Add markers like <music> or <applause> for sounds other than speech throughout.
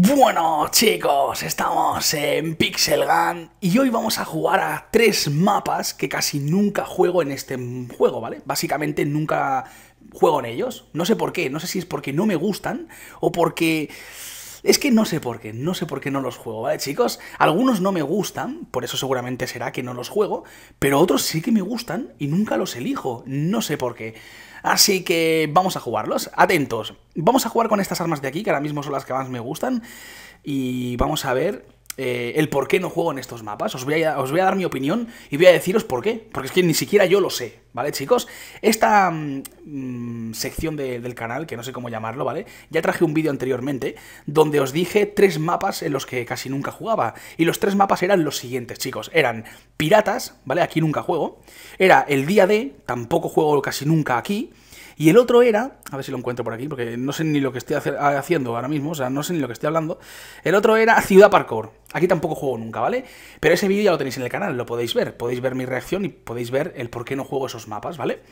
Bueno chicos, estamos en Pixel Gun y hoy vamos a jugar a tres mapas que casi nunca juego en este juego, ¿vale? Básicamente nunca juego en ellos, no sé por qué, no sé si es porque no me gustan o porque... Es que no sé por qué, no sé por qué no los juego, ¿vale chicos? Algunos no me gustan, por eso seguramente será que no los juego, pero otros sí que me gustan y nunca los elijo, no sé por qué. Así que vamos a jugarlos. Atentos. Vamos a jugar con estas armas de aquí, que ahora mismo son las que más me gustan. Y vamos a ver eh, el por qué no juego en estos mapas. Os voy, a, os voy a dar mi opinión y voy a deciros por qué. Porque es que ni siquiera yo lo sé, ¿vale, chicos? Esta mm, sección del canal, que no sé cómo llamarlo, ¿vale? Ya traje un vídeo anteriormente donde os dije tres mapas en los que casi nunca jugaba. Y los tres mapas eran los siguientes, chicos. Eran Piratas, ¿vale? Aquí nunca juego. Era el día de tampoco juego casi nunca aquí. Y el otro era, a ver si lo encuentro por aquí, porque no sé ni lo que estoy haciendo ahora mismo, o sea, no sé ni lo que estoy hablando. El otro era Ciudad Parkour. Aquí tampoco juego nunca, ¿vale? Pero ese vídeo ya lo tenéis en el canal, lo podéis ver. Podéis ver mi reacción y podéis ver el por qué no juego esos mapas, ¿vale?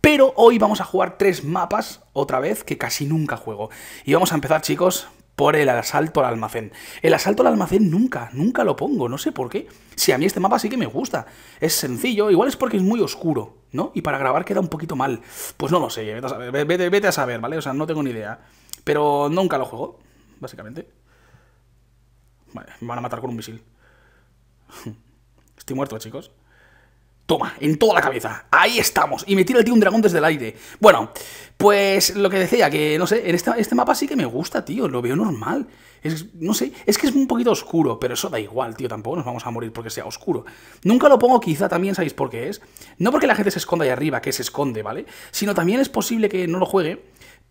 Pero hoy vamos a jugar tres mapas otra vez que casi nunca juego. Y vamos a empezar, chicos, por el asalto al almacén. El asalto al almacén nunca, nunca lo pongo, no sé por qué. Si a mí este mapa sí que me gusta, es sencillo, igual es porque es muy oscuro, ¿no? Y para grabar queda un poquito mal. Pues no lo sé, vete a saber, vete a saber ¿vale? O sea, no tengo ni idea. Pero nunca lo juego, básicamente. Vale, me van a matar con un misil. <laughs> Estoy muerto, chicos. Toma, en toda la cabeza. Ahí estamos. Y me tira el tío un dragón desde el aire. Bueno, pues lo que decía, que no sé, en este mapa sí que me gusta, tío. Lo veo normal. Es, no sé, es que es un poquito oscuro, pero eso da igual, tío. Tampoco nos vamos a morir porque sea oscuro. Nunca lo pongo, quizá también, ¿sabéis por qué es? No porque la gente se esconda ahí arriba, que se esconde, ¿vale? Sino también es posible que no lo juegue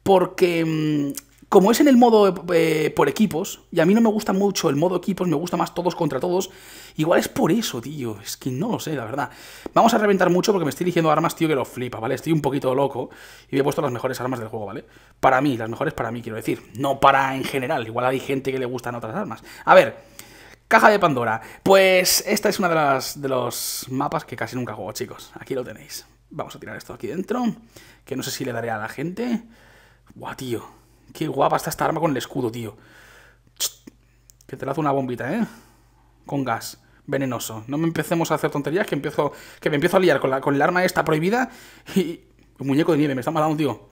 porque mm, como es en el modo eh, por equipos, y a mí no me gusta mucho el modo equipos, me gusta más todos contra todos, igual es por eso, tío, es que no lo sé, la verdad. Vamos a reventar mucho porque me estoy eligiendo armas, tío, que lo flipa, ¿vale? Estoy un poquito loco y me he puesto las mejores armas del juego, ¿vale? Para mí, las mejores para mí, quiero decir, no para en general, igual hay gente que le gustan otras armas. A ver, caja de Pandora, pues esta es una de las de los mapas que casi nunca juego, chicos, aquí lo tenéis. Vamos a tirar esto aquí dentro, que no sé si le daré a la gente. Buah, tío. Qué guapa está esta arma con el escudo, tío. Que te hace una bombita, ¿eh? Con gas. Venenoso. No me empecemos a hacer tonterías que empiezo. Que me empiezo a liar con la, con el arma esta prohibida y. Un muñeco de nieve, me está matando, tío.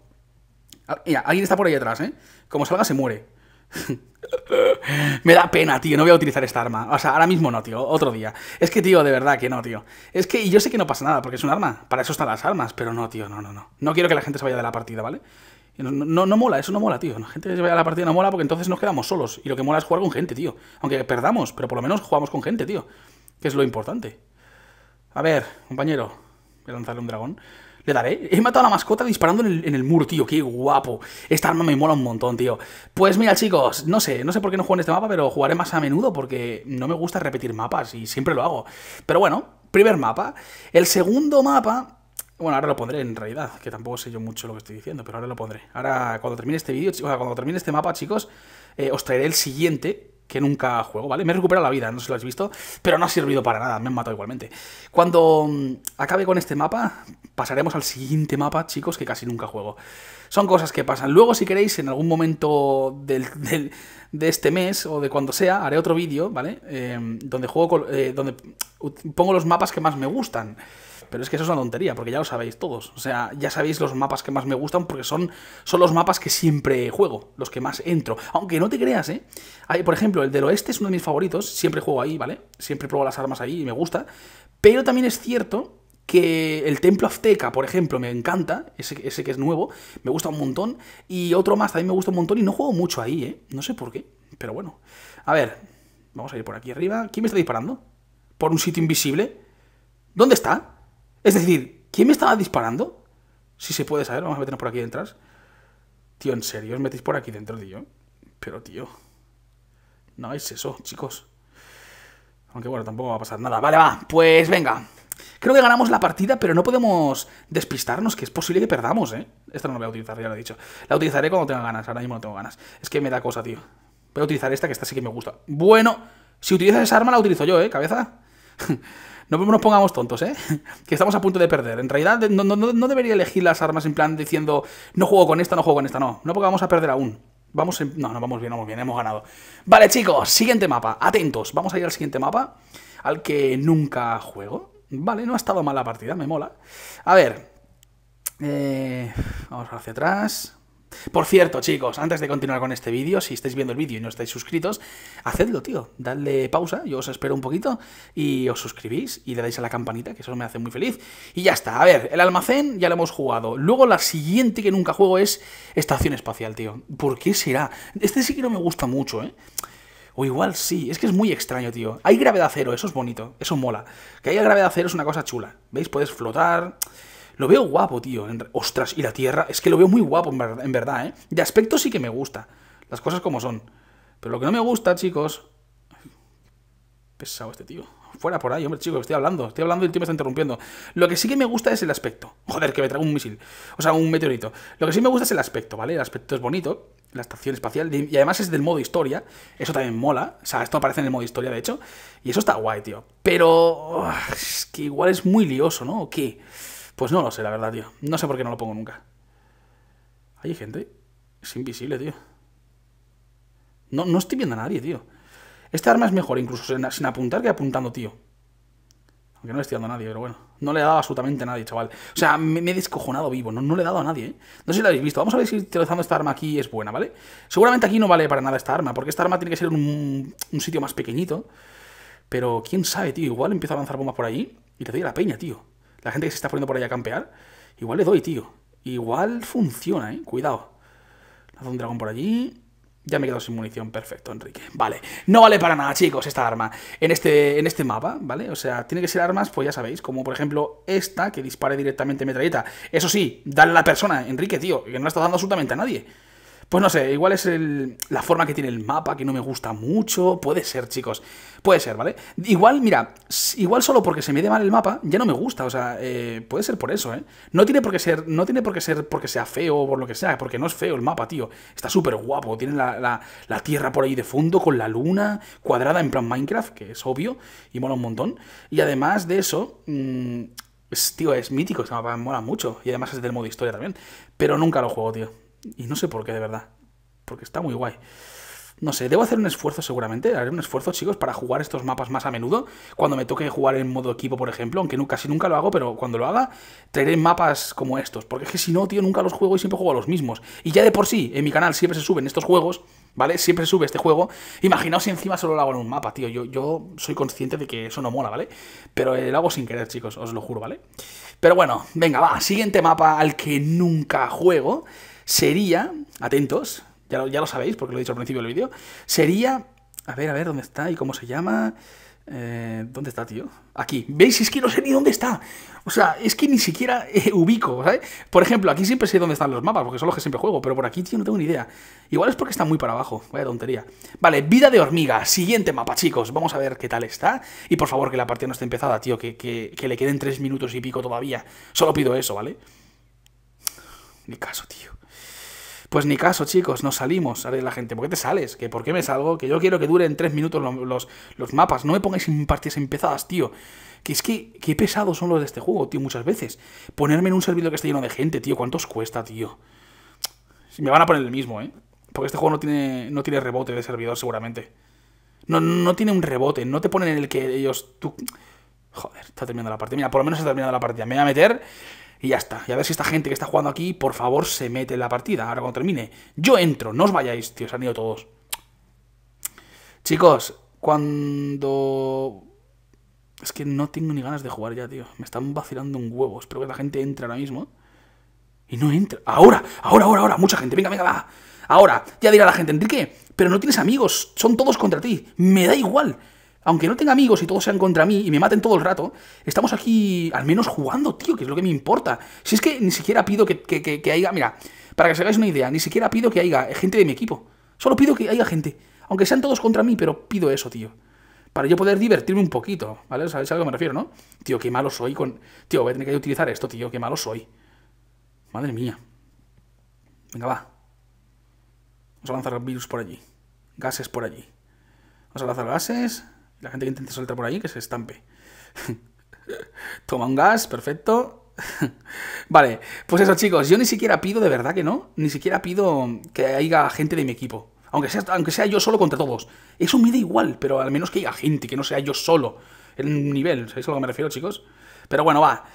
Ah, mira, alguien está por ahí atrás, ¿eh? Como salga, se muere. <laughs> me da pena, tío. No voy a utilizar esta arma. O sea, ahora mismo no, tío. Otro día. Es que, tío, de verdad que no, tío. Es que y yo sé que no pasa nada porque es un arma. Para eso están las armas. Pero no, tío, no, no, no. No quiero que la gente se vaya de la partida, ¿vale? No, no, mola, eso no mola, tío. La gente se vaya a la partida no mola porque entonces nos quedamos solos. Y lo que mola es jugar con gente, tío. Aunque perdamos, pero por lo menos jugamos con gente, tío. Que es lo importante. A ver, compañero. Voy a lanzarle un dragón. Le daré. He matado a la mascota disparando en el, en el, muro, tío. Qué guapo. Esta arma me mola un montón, tío. Pues mira, chicos, no sé, no sé por qué no juego en este mapa, pero jugaré más a menudo porque no me gusta repetir mapas y siempre lo hago. Pero bueno, primer mapa. El segundo mapa bueno, ahora lo pondré en realidad, que tampoco sé yo mucho lo que estoy diciendo, pero ahora lo pondré. Ahora, cuando termine este vídeo, cuando termine este mapa, chicos, eh, os traeré el siguiente, que nunca juego, ¿vale? Me he recuperado la vida, no sé si lo habéis visto, pero no ha servido para nada, me han matado igualmente. Cuando mm, acabe con este mapa, pasaremos al siguiente mapa, chicos, que casi nunca juego. Son cosas que pasan. Luego, si queréis, en algún momento de este mes o de cuando sea, haré otro vídeo, ¿vale? Eh, donde juego, eh, donde pongo los mapas que más me gustan. Pero es que eso es una tontería, porque ya lo sabéis todos. O sea, ya sabéis los mapas que más me gustan, porque son, son los mapas que siempre juego, los que más entro. Aunque no te creas, ¿eh? Hay, por ejemplo, el del oeste es uno de mis favoritos, siempre juego ahí, ¿vale? Siempre pruebo las armas ahí y me gusta. Pero también es cierto que el templo azteca, por ejemplo, me encanta, ese, ese que es nuevo, me gusta un montón. Y otro más también me gusta un montón y no juego mucho ahí, ¿eh? No sé por qué, pero bueno. A ver, vamos a ir por aquí arriba. ¿Quién me está disparando? por un sitio invisible? ¿Dónde está? Es decir, ¿quién me estaba disparando? Si se puede saber, vamos a meternos por aquí detrás Tío, ¿en serio os metéis por aquí dentro, tío? Pero, tío... No es eso, chicos. Aunque bueno, tampoco va a pasar nada. Vale, va, pues venga. Creo que ganamos la partida, pero no podemos despistarnos, que es posible que perdamos, ¿eh? Esta no la voy a utilizar, ya lo he dicho. La utilizaré cuando tenga ganas, ahora mismo no tengo ganas. Es que me da cosa, tío. Voy a utilizar esta, que esta sí que me gusta. Bueno, si utilizas esa arma la utilizo yo, ¿eh? Cabeza. <laughs> No nos pongamos tontos, ¿eh? <laughs> Que estamos a punto de perder. En realidad, no, debería elegir las armas en plan diciendo, no juego con esta, no juego con esta, no. No, porque vamos a perder aún. Vamos en... No, no, vamos bien, vamos bien, hemos ganado. Vale, chicos, siguiente mapa. Atentos, vamos a ir al siguiente mapa, al que nunca juego. Vale, no ha estado mal la partida, me mola. A ver. Eh... vamos hacia atrás. Por cierto, chicos, antes de continuar con este vídeo, si estáis viendo el vídeo y no estáis suscritos, hacedlo, tío. Dadle pausa, yo os espero un poquito y os suscribís y le dais a la campanita, que eso me hace muy feliz. Y ya está, a ver, el almacén ya lo hemos jugado. Luego la siguiente que nunca juego es Estación Espacial, tío. ¿Por qué será? Este sí que no me gusta mucho, ¿eh? O igual sí, es que es muy extraño, tío. Hay gravedad cero, eso es bonito, eso mola. Que haya gravedad cero es una cosa chula. ¿Veis? Puedes flotar... Lo veo guapo, tío. Ostras, y la Tierra. Es que lo veo muy guapo, en, verdad, ¿eh? De aspecto sí que me gusta. Las cosas como son. Pero lo que no me gusta, chicos... Pesado este tío. Fuera por ahí, hombre, chicos, estoy hablando. Estoy hablando y el tío me está interrumpiendo. Lo que sí que me gusta es el aspecto. Joder, que me traigo un misil. O sea, un meteorito. Lo que sí me gusta es el aspecto, ¿vale? El aspecto es bonito la estación espacial. Y además es del modo historia. Eso también mola. O sea, esto aparece en el modo historia, de hecho. Y eso está guay, tío. Pero. Es que igual es muy lioso, ¿no? ¿O qué? Pues no lo sé, la verdad, tío. No sé por qué no lo pongo nunca. Hay gente. Es invisible, tío. No, no estoy viendo a nadie, tío. Esta arma es mejor incluso sin apuntar que apuntando, tío. Aunque no le estoy dando a nadie, pero bueno. No le he dado absolutamente a nadie, chaval. O sea, me, he descojonado vivo. No, no le he dado a nadie, ¿eh? No sé si lo habéis visto. Vamos a ver si utilizando esta arma aquí es buena, ¿vale? Seguramente aquí no vale para nada esta arma, porque esta arma tiene que ser un, un sitio más pequeñito. Pero quién sabe, tío. Igual empiezo a lanzar bombas por ahí y te doy la peña, tío. La gente que se está poniendo por ahí a campear. Igual le doy, tío. Igual funciona, ¿eh? Cuidado. Lanzo un dragón por allí. Ya me he quedado sin munición, perfecto, Enrique. Vale, no vale para nada, chicos, esta arma en este, en este mapa, ¿vale? O sea, tiene que ser armas, pues ya sabéis, como por ejemplo esta, que dispare directamente metralleta. Eso sí, dale a la persona, Enrique, tío, que no la está dando absolutamente a nadie. Pues no sé, igual es la forma que tiene el mapa, que no me gusta mucho. Puede ser, chicos. Puede ser, ¿vale? Igual, mira, igual solo porque se me dé mal el mapa, ya no me gusta. O sea, eh, puede ser por eso, ¿eh? No tiene por qué ser, no tiene por qué ser porque sea feo o por lo que sea, porque no es feo el mapa, tío. Está súper guapo. Tiene la, tierra por ahí de fondo, con la luna, cuadrada en plan Minecraft, que es obvio, y mola un montón. Y además de eso. Mm, tío, es mítico, este mapa mola mucho. Y además es del modo historia también. Pero nunca lo juego, tío. Y no sé por qué, de verdad. Porque está muy guay. No sé, debo hacer un esfuerzo seguramente, haré un esfuerzo, chicos, para jugar estos mapas más a menudo. Cuando me toque jugar en modo equipo, por ejemplo, aunque casi nunca lo hago, pero cuando lo haga, traeré mapas como estos. Porque es que si no, tío, nunca los juego y siempre juego a los mismos. Y ya de por sí, en mi canal siempre se suben estos juegos, ¿vale? Siempre se sube este juego. Imaginaos si encima solo lo hago en un mapa, tío. Yo, yo soy consciente de que eso no mola, ¿vale? Pero eh, lo hago sin querer, chicos, os lo juro, ¿vale? Pero bueno, venga, va, siguiente mapa al que nunca juego sería, atentos, ya lo, ya lo sabéis porque lo he dicho al principio del vídeo, sería, a ver, a ver, ¿dónde está y cómo se llama? Eh, ¿Dónde está, tío? Aquí. ¿Veis? Es que no sé ni dónde está. O sea, es que ni siquiera eh, ubico, ¿sabes? Por ejemplo, aquí siempre sé dónde están los mapas, porque son los que siempre juego, pero por aquí, tío, no tengo ni idea. Igual es porque está muy para abajo. Vaya tontería. Vale, vida de hormiga. Siguiente mapa, chicos. Vamos a ver qué tal está. Y por favor, que la partida no esté empezada, tío, que, que le queden tres minutos y pico todavía. Solo pido eso, ¿vale? Ni caso, tío. Pues ni caso, chicos, No salimos. la gente, ¿por qué te sales? ¿Que ¿Por qué me salgo? Que yo quiero que duren tres minutos los, los, mapas. No me pongáis en partidas empezadas, tío. Que es que, qué pesados son los de este juego, tío, muchas veces. Ponerme en un servidor que esté lleno de gente, tío, ¿cuántos cuesta, tío? me van a poner el mismo, ¿eh? Porque este juego no tiene, no tiene rebote de servidor, seguramente. No, tiene un rebote, no te ponen en el que ellos... Tú... Joder, está terminando la partida. Mira, por lo menos está terminando la partida. Me voy a meter y ya está. Y a ver si esta gente que está jugando aquí, por favor, se mete en la partida. Ahora cuando termine. Yo entro, no os vayáis, tío, se han ido todos. Chicos, cuando... Es que no tengo ni ganas de jugar ya, tío. Me están vacilando un huevo. Espero que la gente entre ahora mismo. Y no entra. Ahora, ahora, ahora, ahora. Mucha gente. Venga, venga, va. Ahora. Ya dirá la gente, Enrique, pero no tienes amigos. Son todos contra ti. Me da igual aunque no tenga amigos y todos sean contra mí y me maten todo el rato, estamos aquí al menos jugando, tío, que es lo que me importa. Si es que ni siquiera pido que, que, haya, mira, para que se hagáis una idea, ni siquiera pido que haya gente de mi equipo. Solo pido que haya gente. Aunque sean todos contra mí, pero pido eso, tío. Para yo poder divertirme un poquito, ¿vale? ¿Sabéis a lo que me refiero, no? Tío, qué malo soy con... Tío, voy a tener que utilizar esto, tío, qué malo soy. Madre mía. Venga, va. Vamos a lanzar virus por allí. Gases por allí. Vamos a lanzar gases. La gente que intente soltar por ahí, que se estampe. <laughs> Toma un gas, perfecto. <laughs> vale, pues eso chicos, yo ni siquiera pido, de verdad que no, ni siquiera pido que haya gente de mi equipo. Aunque sea, aunque sea yo solo contra todos. Eso me da igual, pero al menos que haya gente, que no sea yo solo. En nivel, ¿sabéis a lo que me refiero chicos? Pero bueno, va.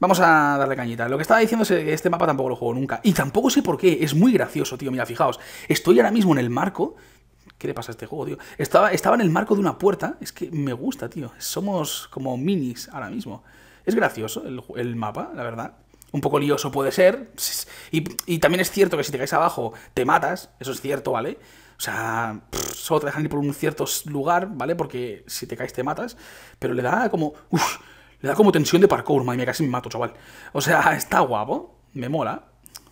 Vamos a darle cañita. Lo que estaba diciendo es que este mapa tampoco lo juego nunca. Y tampoco sé por qué. Es muy gracioso, tío. Mira, fijaos. Estoy ahora mismo en el marco ¿Qué le pasa a este juego, tío? Estaba, estaba en el marco de una puerta. Es que me gusta, tío. Somos como minis ahora mismo. Es gracioso el, mapa, la verdad. Un poco lioso puede ser. Y, también es cierto que si te caes abajo te matas. Eso es cierto, ¿vale? O sea, solo te dejan ir por un cierto lugar, ¿vale? Porque si te caes te matas. Pero le da como... Uf, le da como tensión de parkour, madre mía, casi me mato, chaval. O sea, <laughs> está guapo, me mola,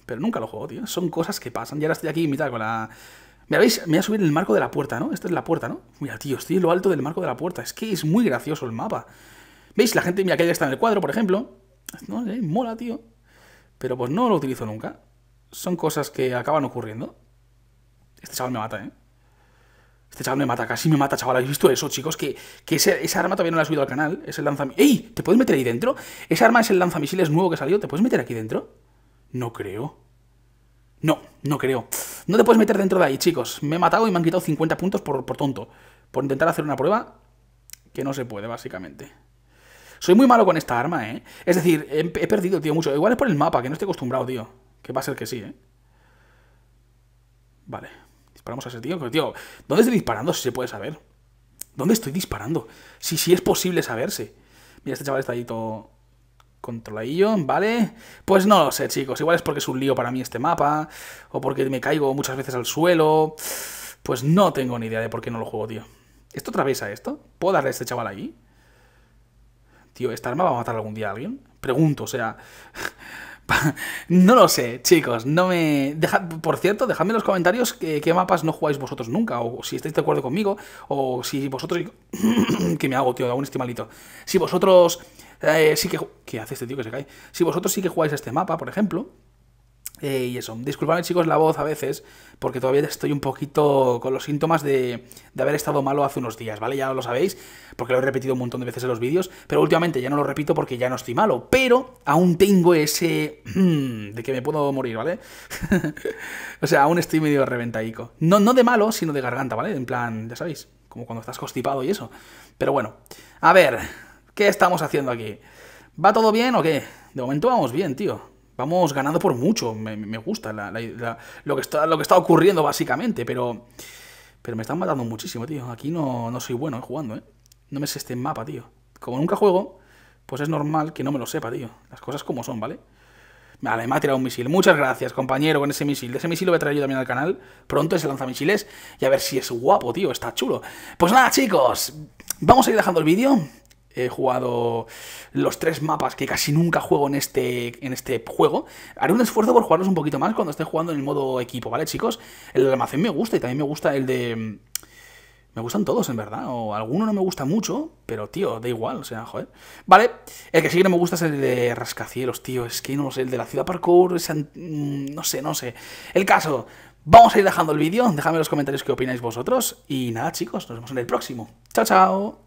pero nunca lo juego, tío. Son cosas que pasan. Y ahora estoy aquí mitad con la me, habéis, me voy a subir el marco de la puerta, ¿no? Esta es la puerta, ¿no? Mira, tío, estoy en lo alto del marco de la puerta. Es que es muy gracioso el mapa. ¿Veis? La gente, mira, que ya está en el cuadro, por ejemplo. No sé, mola, tío. Pero pues no lo utilizo nunca. Son cosas que acaban ocurriendo. Este chaval me mata, ¿eh? Este chaval me mata, casi me mata, chaval. ¿Habéis visto eso, chicos? Que, que esa arma todavía no la he subido al canal. Es el lanzamisiles. ¡Ey! ¿Te puedes meter ahí dentro? Esa arma es el lanzamisiles nuevo que salió. ¿Te puedes meter aquí dentro? No creo. No, no creo. No te puedes meter dentro de ahí, chicos. Me he matado y me han quitado 50 puntos por, por tonto. Por intentar hacer una prueba que no se puede, básicamente. Soy muy malo con esta arma, ¿eh? Es decir, he, perdido, tío, mucho. Igual es por el mapa, que no estoy acostumbrado, tío. Que va a ser que sí, ¿eh? Vale. Disparamos a ese tío. tío, ¿dónde estoy disparando? Si se puede saber. ¿Dónde estoy disparando? Si, si es posible saberse. Mira, este chaval está ahí todo controladillo, ¿vale? Pues no lo sé, chicos. Igual es porque es un lío para mí este mapa, o porque me caigo muchas veces al suelo. Pues no tengo ni idea de por qué no lo juego, tío. ¿Esto atraviesa esto? ¿Puedo darle a este chaval ahí? Tío, ¿esta arma va a matar algún día a alguien? Pregunto, o sea... <laughs> no lo sé, chicos. No me. Por cierto, dejadme en los comentarios qué, mapas no jugáis vosotros nunca. O si estáis de acuerdo conmigo. O si vosotros. <coughs> que me hago, tío, hago un estimalito. Si vosotros. Eh, sí que. ¿Qué hace este tío que se cae? Si vosotros sí que jugáis este mapa, por ejemplo. Eh, y eso, disculpadme chicos la voz a veces, porque todavía estoy un poquito con los síntomas de, haber estado malo hace unos días, ¿vale? Ya lo sabéis, porque lo he repetido un montón de veces en los vídeos, pero últimamente ya no lo repito porque ya no estoy malo, pero aún tengo ese... Mm, de que me puedo morir, ¿vale? <laughs> o sea, aún estoy medio reventaico. No, no de malo, sino de garganta, ¿vale? En plan, ya sabéis, como cuando estás constipado y eso. Pero bueno, a ver, ¿qué estamos haciendo aquí? ¿Va todo bien o qué? De momento vamos bien, tío. Vamos ganando por mucho. Me, gusta lo, que está, lo que está ocurriendo, básicamente. Pero. Pero me están matando muchísimo, tío. Aquí no, no soy bueno eh, jugando, ¿eh? No me sé este mapa, tío. Como nunca juego, pues es normal que no me lo sepa, tío. Las cosas como son, ¿vale? Vale, me ha tirado un misil. Muchas gracias, compañero, con ese misil. De ese misil lo voy a traer yo también al canal. Pronto se ese misiles Y a ver si es guapo, tío. Está chulo. Pues nada, chicos. Vamos a ir dejando el vídeo he jugado los tres mapas que casi nunca juego en este, en este juego. Haré un esfuerzo por jugarlos un poquito más cuando esté jugando en el modo equipo, ¿vale, chicos? El almacén me gusta y también me gusta el de... Mm, me gustan todos, en verdad. O alguno no me gusta mucho, pero, tío, da igual, o sea, joder. Vale, el que sí que no me gusta es el de Rascacielos, tío. Es que no sé, el de la ciudad parkour, mm, no sé, no sé. El caso, vamos a ir dejando el vídeo. Dejadme en los comentarios qué opináis vosotros. Y nada, chicos, nos vemos en el próximo. Chao, chao.